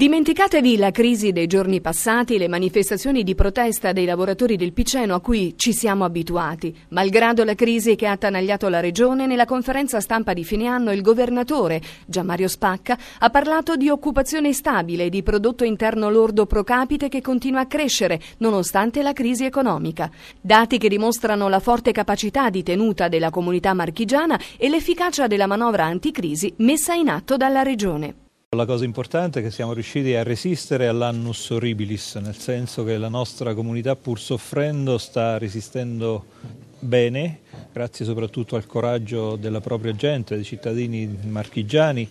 Dimenticatevi la crisi dei giorni passati, le manifestazioni di protesta dei lavoratori del Piceno a cui ci siamo abituati. Malgrado la crisi che ha attanagliato la regione, nella conferenza stampa di fine anno il governatore, Gianmario Spacca, ha parlato di occupazione stabile e di prodotto interno lordo pro capite che continua a crescere nonostante la crisi economica. Dati che dimostrano la forte capacità di tenuta della comunità marchigiana e l'efficacia della manovra anticrisi messa in atto dalla regione. La cosa importante è che siamo riusciti a resistere all'annus horribilis, nel senso che la nostra comunità pur soffrendo sta resistendo bene, grazie soprattutto al coraggio della propria gente, dei cittadini marchigiani,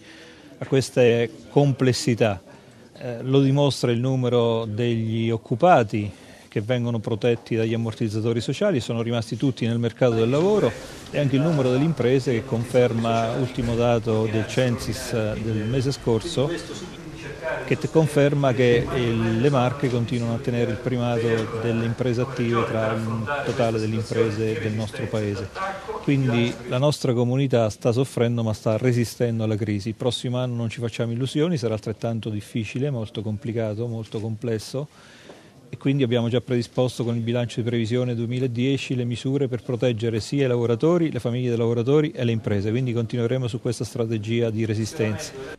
a queste complessità. Eh, lo dimostra il numero degli occupati che vengono protetti dagli ammortizzatori sociali, sono rimasti tutti nel mercato del lavoro e anche il numero delle imprese che conferma ultimo dato del Censis eh, del mese scorso che conferma che eh, le marche continuano a tenere il primato delle imprese attive tra il totale delle imprese del nostro paese. Quindi la nostra comunità sta soffrendo ma sta resistendo alla crisi. Il prossimo anno non ci facciamo illusioni, sarà altrettanto difficile, molto complicato, molto complesso e quindi abbiamo già predisposto con il bilancio di previsione 2010 le misure per proteggere sia i lavoratori, le famiglie dei lavoratori e le imprese, quindi continueremo su questa strategia di resistenza.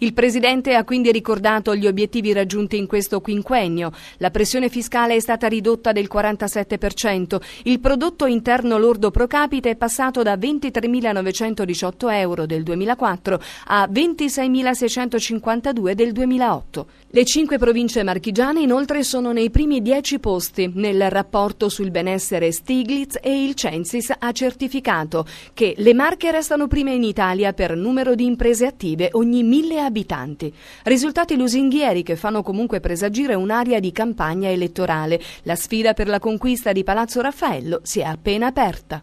Il Presidente ha quindi ricordato gli obiettivi raggiunti in questo quinquennio. La pressione fiscale è stata ridotta del 47%, il prodotto interno lordo pro capite è passato da 23.918 euro del 2004 a 26.652 del 2008. Le cinque province marchigiane inoltre sono nei primi dieci posti nel rapporto sul benessere Stiglitz e il Censis ha certificato che le Marche restano prime in Italia per numero di imprese attive ogni 1.000 abitanti. Risultati lusinghieri che fanno comunque presagire un'area di campagna elettorale. La sfida per la conquista di Palazzo Raffaello si è appena aperta.